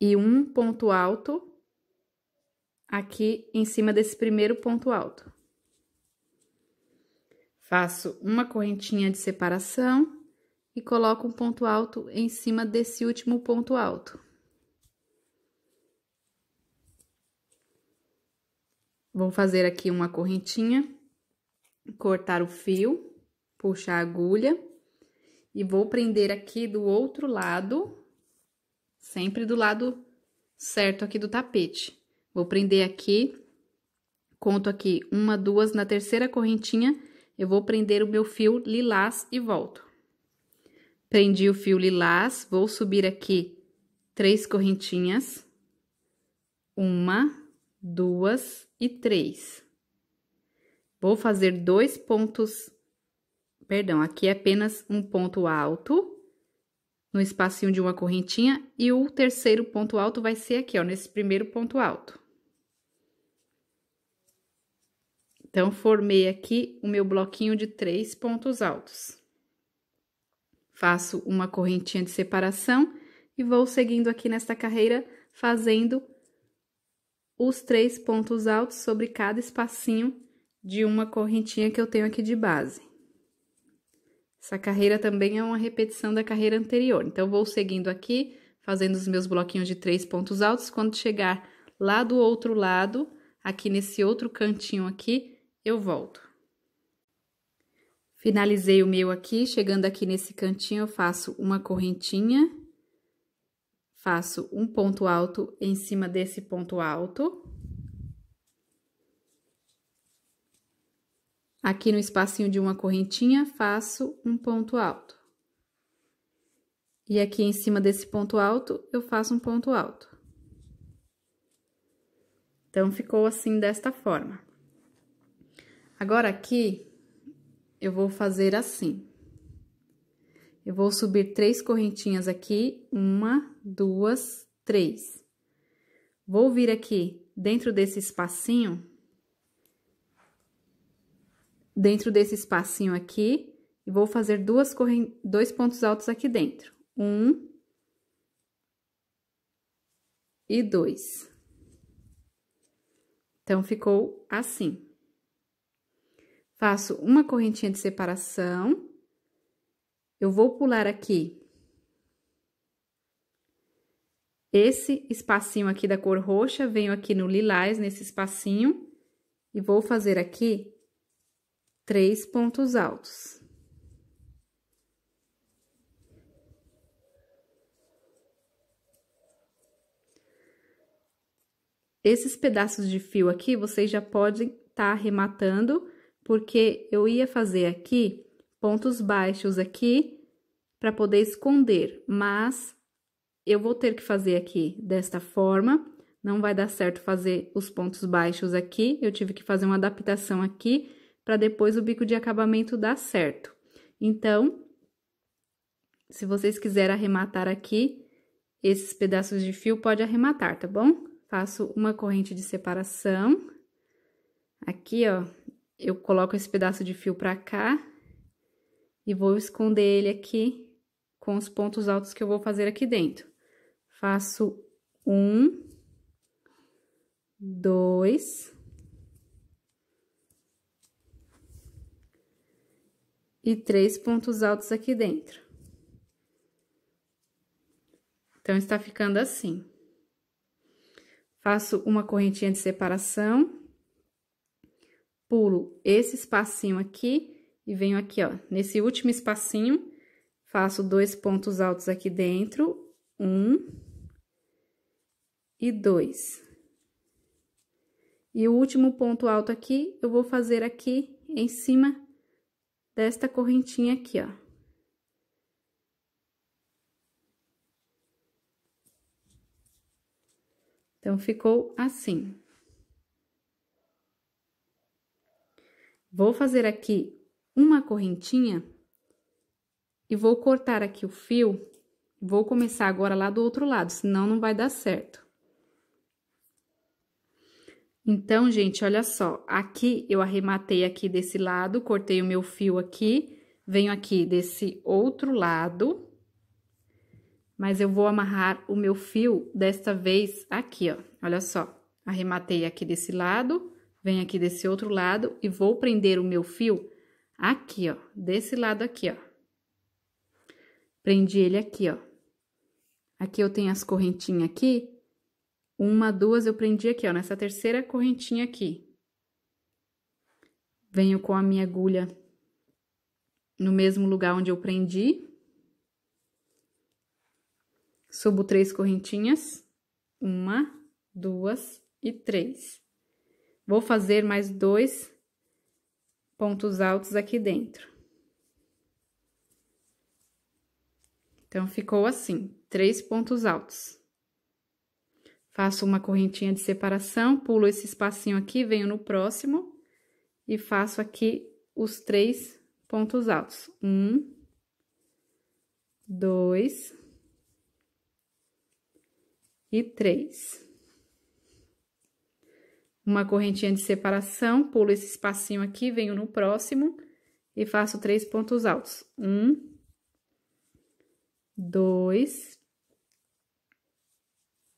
E um ponto alto aqui em cima desse primeiro ponto alto. Faço uma correntinha de separação e coloco um ponto alto em cima desse último ponto alto. Vou fazer aqui uma correntinha, cortar o fio, puxar a agulha e vou prender aqui do outro lado, sempre do lado certo aqui do tapete. Vou prender aqui, conto aqui uma, duas, na terceira correntinha eu vou prender o meu fio lilás e volto. Prendi o fio lilás, vou subir aqui três correntinhas. Uma, duas e três. Vou fazer dois pontos, perdão, aqui é apenas um ponto alto, no espacinho de uma correntinha, e o terceiro ponto alto vai ser aqui, ó, nesse primeiro ponto alto. Então, formei aqui o meu bloquinho de três pontos altos. Faço uma correntinha de separação e vou seguindo aqui nesta carreira, fazendo os três pontos altos sobre cada espacinho de uma correntinha que eu tenho aqui de base. Essa carreira também é uma repetição da carreira anterior, então vou seguindo aqui, fazendo os meus bloquinhos de três pontos altos. Quando chegar lá do outro lado, aqui nesse outro cantinho aqui, eu volto. Finalizei o meu aqui, chegando aqui nesse cantinho, eu faço uma correntinha, faço um ponto alto em cima desse ponto alto. Aqui no espacinho de uma correntinha, faço um ponto alto. E aqui em cima desse ponto alto, eu faço um ponto alto. Então, ficou assim desta forma. Agora aqui, eu vou fazer assim. Eu vou subir três correntinhas aqui, uma, duas, três. Vou vir aqui dentro desse espacinho, dentro desse espacinho aqui, e vou fazer duas corren dois pontos altos aqui dentro. Um e dois. Então, ficou assim. Faço uma correntinha de separação. Eu vou pular aqui. Esse espacinho aqui da cor roxa, venho aqui no lilás, nesse espacinho, e vou fazer aqui três pontos altos. Esses pedaços de fio aqui, vocês já podem estar tá arrematando porque eu ia fazer aqui pontos baixos aqui para poder esconder, mas eu vou ter que fazer aqui desta forma, não vai dar certo fazer os pontos baixos aqui, eu tive que fazer uma adaptação aqui para depois o bico de acabamento dar certo. Então, se vocês quiserem arrematar aqui, esses pedaços de fio pode arrematar, tá bom? Faço uma corrente de separação, aqui ó, eu coloco esse pedaço de fio pra cá e vou esconder ele aqui com os pontos altos que eu vou fazer aqui dentro. Faço um, dois e três pontos altos aqui dentro. Então, está ficando assim. Faço uma correntinha de separação pulo esse espacinho aqui e venho aqui, ó, nesse último espacinho, faço dois pontos altos aqui dentro, um e dois. E o último ponto alto aqui, eu vou fazer aqui em cima desta correntinha aqui, ó. Então, ficou assim. Vou fazer aqui uma correntinha e vou cortar aqui o fio. Vou começar agora lá do outro lado, senão não vai dar certo. Então, gente, olha só, aqui eu arrematei aqui desse lado, cortei o meu fio aqui, venho aqui desse outro lado, mas eu vou amarrar o meu fio desta vez aqui, ó, olha só. Arrematei aqui desse lado, venho aqui desse outro lado e vou prender o meu fio aqui, ó, desse lado aqui, ó. Prendi ele aqui, ó. Aqui eu tenho as correntinhas aqui. Uma, duas, eu prendi aqui, ó, nessa terceira correntinha aqui. Venho com a minha agulha no mesmo lugar onde eu prendi. Subo três correntinhas. Uma, duas e três. Vou fazer mais dois pontos altos aqui dentro. Então, ficou assim, três pontos altos. Faço uma correntinha de separação, pulo esse espacinho aqui, venho no próximo e faço aqui os três pontos altos. Um, dois e três uma correntinha de separação, pulo esse espacinho aqui, venho no próximo e faço três pontos altos. Um, dois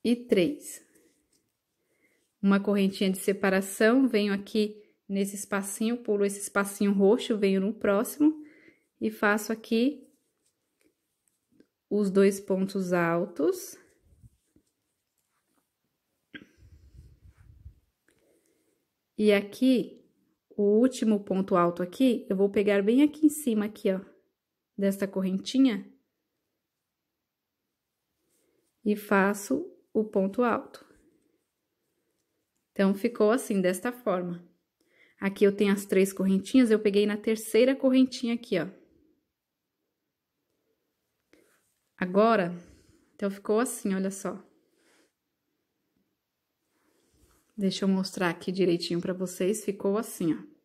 e três. Uma correntinha de separação, venho aqui nesse espacinho, pulo esse espacinho roxo, venho no próximo e faço aqui os dois pontos altos E aqui, o último ponto alto aqui, eu vou pegar bem aqui em cima, aqui, ó, desta correntinha. E faço o ponto alto. Então, ficou assim, desta forma. Aqui eu tenho as três correntinhas, eu peguei na terceira correntinha aqui, ó. Agora, então, ficou assim, olha só. Deixa eu mostrar aqui direitinho para vocês. Ficou assim, ó.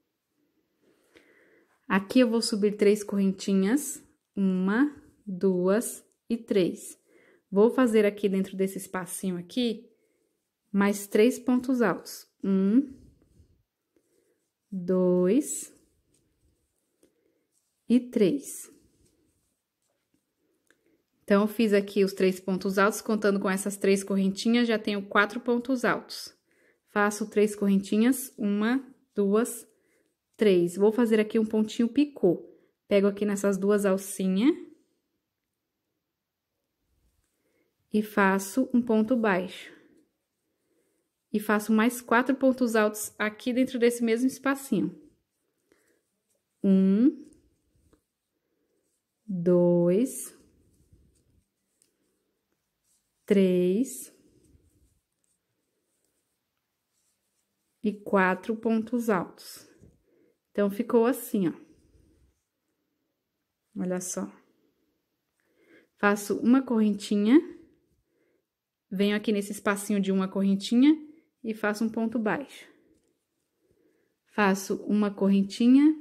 Aqui eu vou subir três correntinhas. Uma, duas e três. Vou fazer aqui dentro desse espacinho aqui, mais três pontos altos. Um, dois e três. Então, fiz aqui os três pontos altos, contando com essas três correntinhas, já tenho quatro pontos altos. Faço três correntinhas, uma, duas, três. Vou fazer aqui um pontinho picô. Pego aqui nessas duas alcinhas. E faço um ponto baixo. E faço mais quatro pontos altos aqui dentro desse mesmo espacinho. Um. Dois. Três e quatro pontos altos. Então, ficou assim, ó. Olha só. Faço uma correntinha, venho aqui nesse espacinho de uma correntinha e faço um ponto baixo. Faço uma correntinha,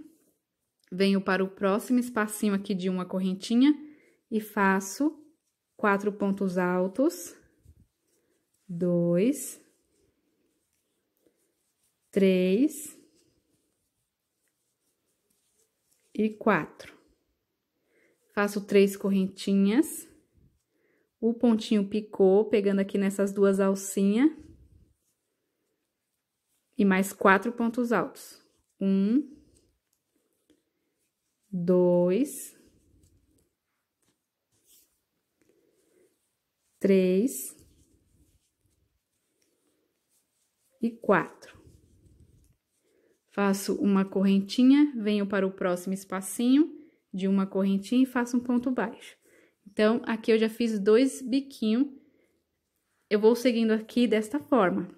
venho para o próximo espacinho aqui de uma correntinha e faço quatro pontos altos, dois, três e quatro. Faço três correntinhas. O pontinho picou, pegando aqui nessas duas alcinhas. E mais quatro pontos altos. Um, dois, três e quatro. Faço uma correntinha, venho para o próximo espacinho de uma correntinha e faço um ponto baixo. Então, aqui eu já fiz dois biquinhos. Eu vou seguindo aqui desta forma.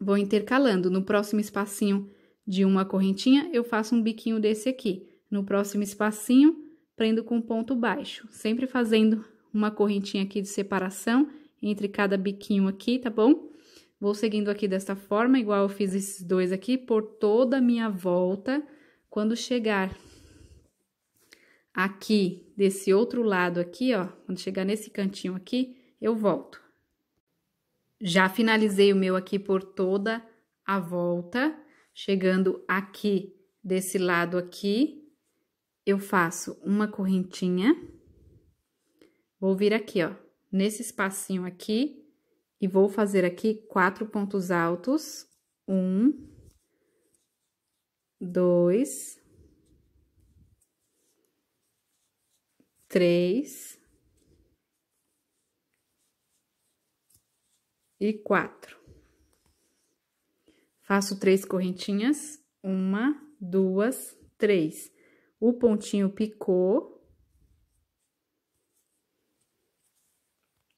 Vou intercalando. No próximo espacinho de uma correntinha, eu faço um biquinho desse aqui. No próximo espacinho, prendo com ponto baixo. Sempre fazendo uma correntinha aqui de separação entre cada biquinho aqui, tá bom? Vou seguindo aqui desta forma, igual eu fiz esses dois aqui, por toda a minha volta. Quando chegar aqui, desse outro lado aqui, ó, quando chegar nesse cantinho aqui, eu volto. Já finalizei o meu aqui por toda a volta. Chegando aqui, desse lado aqui, eu faço uma correntinha. Vou vir aqui, ó, nesse espacinho aqui, e vou fazer aqui quatro pontos altos. Um, dois, três e quatro. Faço três correntinhas, uma, duas, três. O pontinho picou,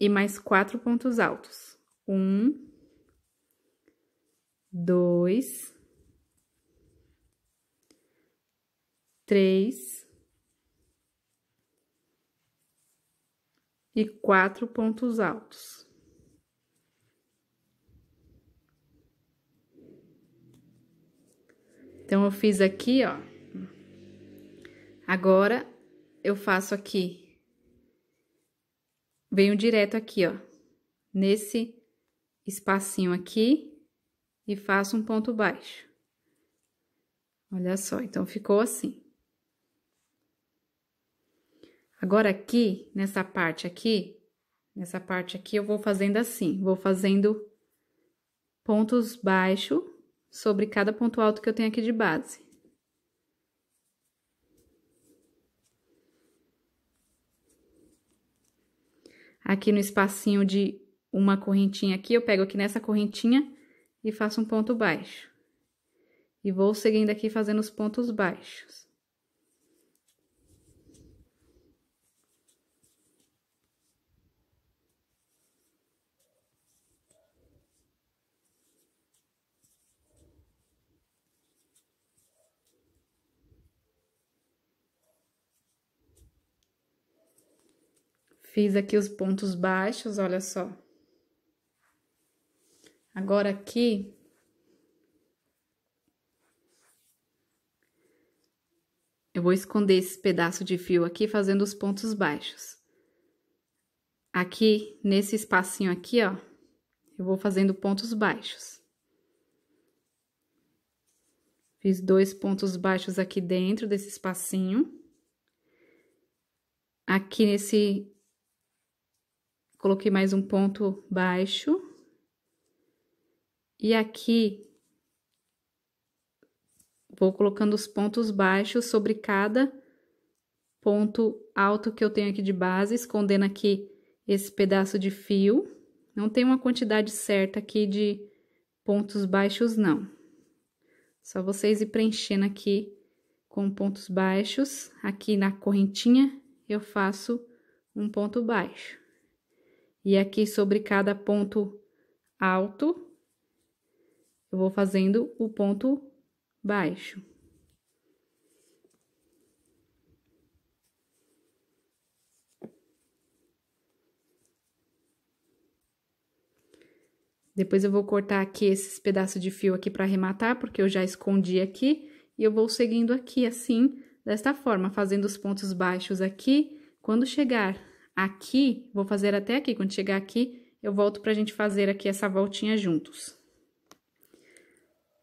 e mais quatro pontos altos. Um, dois, três e quatro pontos altos. Então, eu fiz aqui, ó. Agora, eu faço aqui venho direto aqui, ó, nesse espacinho aqui e faço um ponto baixo. Olha só, então ficou assim. Agora aqui, nessa parte aqui, nessa parte aqui eu vou fazendo assim, vou fazendo pontos baixos sobre cada ponto alto que eu tenho aqui de base. aqui no espacinho de uma correntinha aqui, eu pego aqui nessa correntinha e faço um ponto baixo. E vou seguindo aqui fazendo os pontos baixos. Fiz aqui os pontos baixos, olha só. Agora aqui, eu vou esconder esse pedaço de fio aqui fazendo os pontos baixos. Aqui, nesse espacinho aqui, ó, eu vou fazendo pontos baixos. Fiz dois pontos baixos aqui dentro desse espacinho. Aqui nesse coloquei mais um ponto baixo. E aqui, vou colocando os pontos baixos sobre cada ponto alto que eu tenho aqui de base, escondendo aqui esse pedaço de fio. Não tem uma quantidade certa aqui de pontos baixos, não. Só vocês ir preenchendo aqui com pontos baixos. Aqui na correntinha, eu faço um ponto baixo. E aqui sobre cada ponto alto, eu vou fazendo o ponto baixo. Depois eu vou cortar aqui esses pedaços de fio aqui para arrematar, porque eu já escondi aqui, e eu vou seguindo aqui assim, desta forma, fazendo os pontos baixos aqui. Quando chegar Aqui, vou fazer até aqui, quando chegar aqui, eu volto pra gente fazer aqui essa voltinha juntos.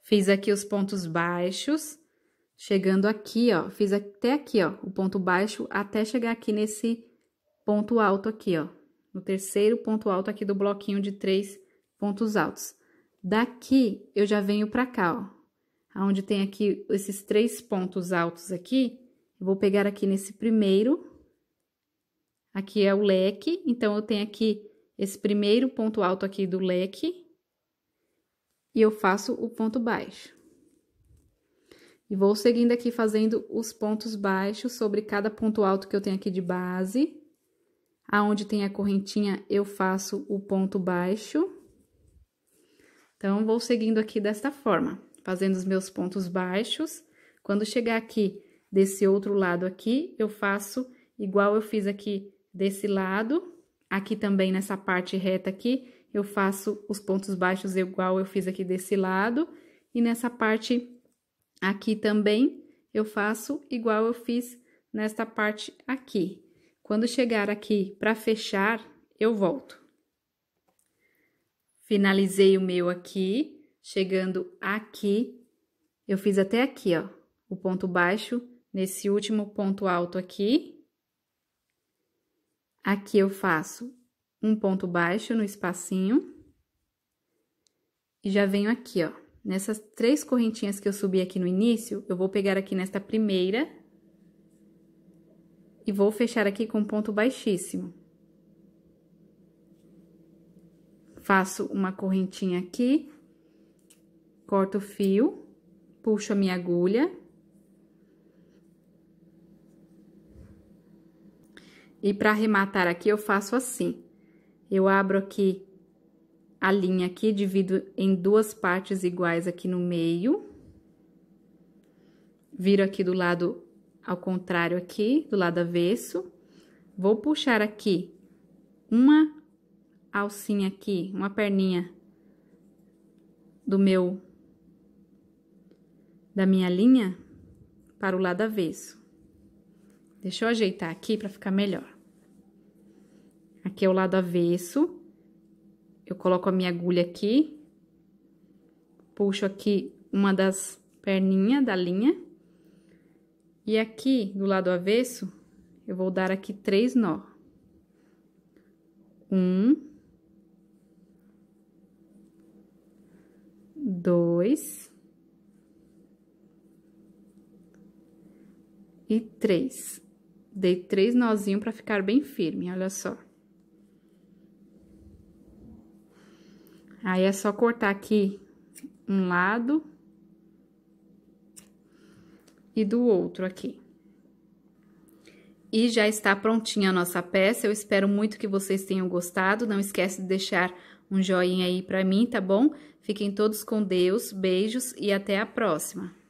Fiz aqui os pontos baixos, chegando aqui, ó, fiz até aqui, ó, o ponto baixo, até chegar aqui nesse ponto alto aqui, ó, no terceiro ponto alto aqui do bloquinho de três pontos altos. Daqui, eu já venho pra cá, ó, aonde tem aqui esses três pontos altos aqui, vou pegar aqui nesse primeiro, Aqui é o leque, então eu tenho aqui esse primeiro ponto alto aqui do leque e eu faço o ponto baixo. E vou seguindo aqui fazendo os pontos baixos sobre cada ponto alto que eu tenho aqui de base. Aonde tem a correntinha, eu faço o ponto baixo. Então, vou seguindo aqui desta forma, fazendo os meus pontos baixos. Quando chegar aqui desse outro lado aqui, eu faço igual eu fiz aqui desse lado. Aqui também, nessa parte reta aqui, eu faço os pontos baixos igual eu fiz aqui desse lado. E nessa parte aqui também, eu faço igual eu fiz nesta parte aqui. Quando chegar aqui para fechar, eu volto. Finalizei o meu aqui, chegando aqui, eu fiz até aqui, ó, o ponto baixo, nesse último ponto alto aqui, Aqui eu faço um ponto baixo no espacinho. E já venho aqui, ó. Nessas três correntinhas que eu subi aqui no início, eu vou pegar aqui nesta primeira. E vou fechar aqui com ponto baixíssimo. Faço uma correntinha aqui. Corto o fio. Puxo a minha agulha. E para arrematar aqui, eu faço assim. Eu abro aqui a linha aqui, divido em duas partes iguais aqui no meio. Viro aqui do lado ao contrário aqui, do lado avesso. Vou puxar aqui uma alcinha aqui, uma perninha do meu da minha linha para o lado avesso. Deixa eu ajeitar aqui para ficar melhor. Aqui é o lado avesso. Eu coloco a minha agulha aqui. Puxo aqui uma das perninhas da linha. E aqui, do lado avesso, eu vou dar aqui três nó. Um. Dois. E três. Dei três nozinhos para ficar bem firme, olha só. Aí é só cortar aqui um lado e do outro aqui. E já está prontinha a nossa peça. Eu espero muito que vocês tenham gostado. Não esquece de deixar um joinha aí para mim, tá bom? Fiquem todos com Deus, beijos e até a próxima.